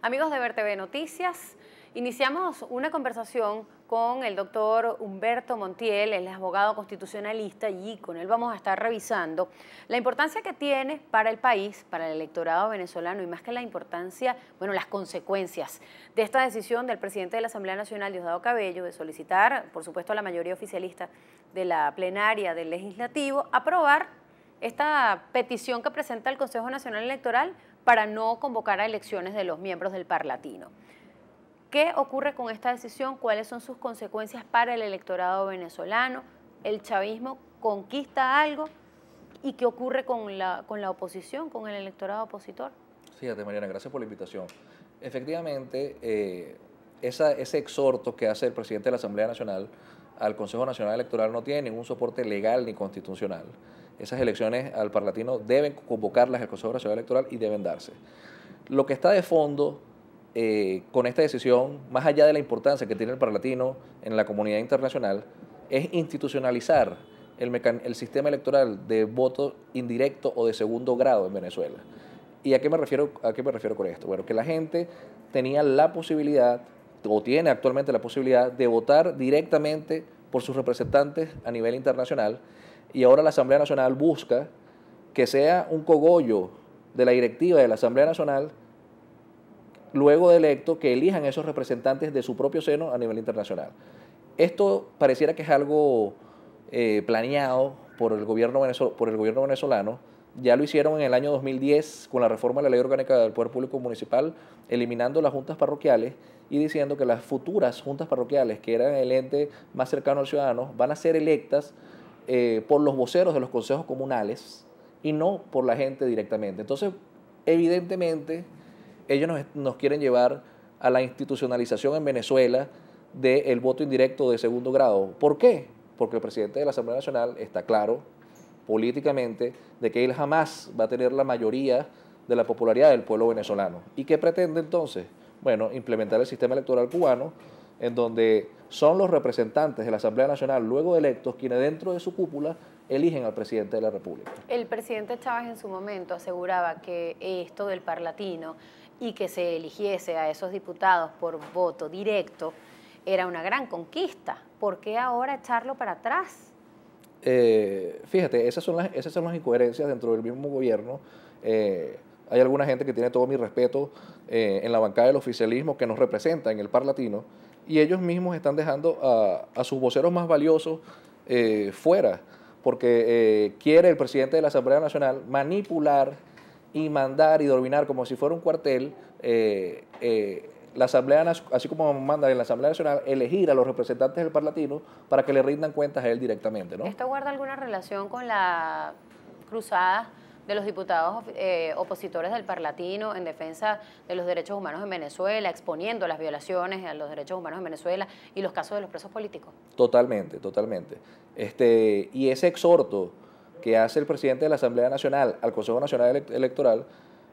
Amigos de TV Noticias, iniciamos una conversación con el doctor Humberto Montiel, el abogado constitucionalista, y con él vamos a estar revisando la importancia que tiene para el país, para el electorado venezolano, y más que la importancia, bueno, las consecuencias de esta decisión del presidente de la Asamblea Nacional, Diosdado Cabello, de solicitar, por supuesto, a la mayoría oficialista de la plenaria del legislativo, aprobar esta petición que presenta el Consejo Nacional Electoral para no convocar a elecciones de los miembros del Parlatino. ¿Qué ocurre con esta decisión? ¿Cuáles son sus consecuencias para el electorado venezolano? ¿El chavismo conquista algo? ¿Y qué ocurre con la, con la oposición, con el electorado opositor? Fíjate, Mariana, gracias por la invitación. Efectivamente, eh, ese exhorto que hace el presidente de la Asamblea Nacional al Consejo Nacional Electoral no tiene ningún soporte legal ni constitucional. Esas elecciones al Parlatino deben convocarlas el Consejo Nacional Electoral y deben darse. Lo que está de fondo eh, con esta decisión, más allá de la importancia que tiene el Parlatino en la comunidad internacional, es institucionalizar el, sistema electoral de voto indirecto o de segundo grado en Venezuela. ¿Y a qué, me refiero, a qué me refiero con esto? Bueno, que la gente tenía la posibilidad, o tiene actualmente la posibilidad, de votar directamente por sus representantes a nivel internacional y ahora la Asamblea Nacional busca que sea un cogollo de la directiva de la Asamblea Nacional, luego de electo, que elijan esos representantes de su propio seno a nivel internacional. Esto pareciera que es algo eh, planeado por el, gobierno por el gobierno venezolano. Ya lo hicieron en el año 2010 con la reforma de la Ley Orgánica del Poder Público Municipal, eliminando las juntas parroquiales y diciendo que las futuras juntas parroquiales, que eran el ente más cercano al ciudadano, van a ser electas eh, por los voceros de los consejos comunales y no por la gente directamente. Entonces, evidentemente, ellos nos, quieren llevar a la institucionalización en Venezuela del voto indirecto de segundo grado. ¿Por qué? Porque el presidente de la Asamblea Nacional está claro políticamente de que él jamás va a tener la mayoría de la popularidad del pueblo venezolano. ¿Y qué pretende entonces? Bueno, implementar el sistema electoral cubano en donde son los representantes de la Asamblea Nacional, luego electos, quienes dentro de su cúpula eligen al presidente de la República. El presidente Chávez en su momento aseguraba que esto del parlatino y que se eligiese a esos diputados por voto directo era una gran conquista. ¿Por qué ahora echarlo para atrás? Eh, fíjate, esas son, las, esas son las incoherencias dentro del mismo gobierno. Eh, hay alguna gente que tiene todo mi respeto eh, en la bancada del oficialismo que nos representa en el parlatino y ellos mismos están dejando a, a sus voceros más valiosos eh, fuera, porque eh, quiere el presidente de la Asamblea Nacional manipular y mandar y dominar como si fuera un cuartel. Eh, la Asamblea, así como manda en la Asamblea Nacional, elegir a los representantes del Parlatino para que le rindan cuentas a él directamente. ¿no? ¿Esto guarda alguna relación con la cruzada de los diputados eh, opositores del Parlatino en defensa de los derechos humanos en Venezuela, exponiendo las violaciones a los derechos humanos en Venezuela y los casos de los presos políticos. Totalmente, totalmente. Este, y ese exhorto que hace el presidente de la Asamblea Nacional al Consejo Nacional Electoral,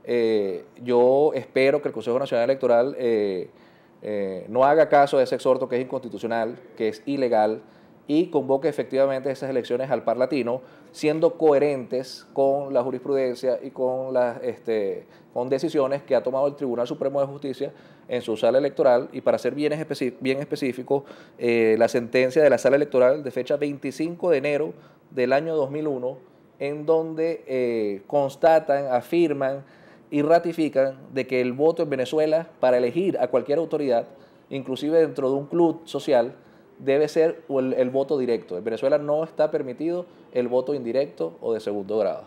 eh, yo espero que el Consejo Nacional Electoral eh, no haga caso de ese exhorto que es inconstitucional, que es ilegal y convoque efectivamente esas elecciones al Parlatino, latino, siendo coherentes con la jurisprudencia y con las este, con decisiones que ha tomado el Tribunal Supremo de Justicia en su sala electoral y para ser bien, específico, eh, la sentencia de la sala electoral de fecha 25 de enero del año 2001, en donde eh, constatan, afirman y ratifican de que el voto en Venezuela para elegir a cualquier autoridad, inclusive dentro de un club social, debe ser el, voto directo. En Venezuela no está permitido el voto indirecto o de segundo grado.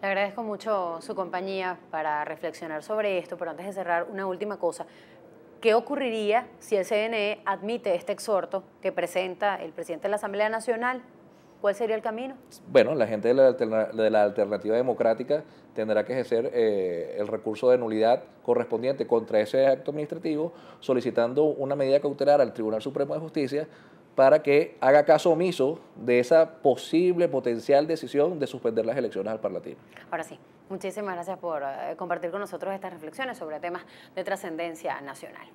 Le agradezco mucho su compañía para reflexionar sobre esto, pero antes de cerrar, una última cosa. ¿Qué ocurriría si el CNE admite este exhorto que presenta el presidente de la Asamblea Nacional ¿Cuál sería el camino? Bueno, la gente de la, alternativa democrática tendrá que ejercer eh, el recurso de nulidad correspondiente contra ese acto administrativo, solicitando una medida cautelar al Tribunal Supremo de Justicia para que haga caso omiso de esa posible potencial decisión de suspender las elecciones al Parlatino. Ahora sí, muchísimas gracias por eh, compartir con nosotros estas reflexiones sobre temas de trascendencia nacional.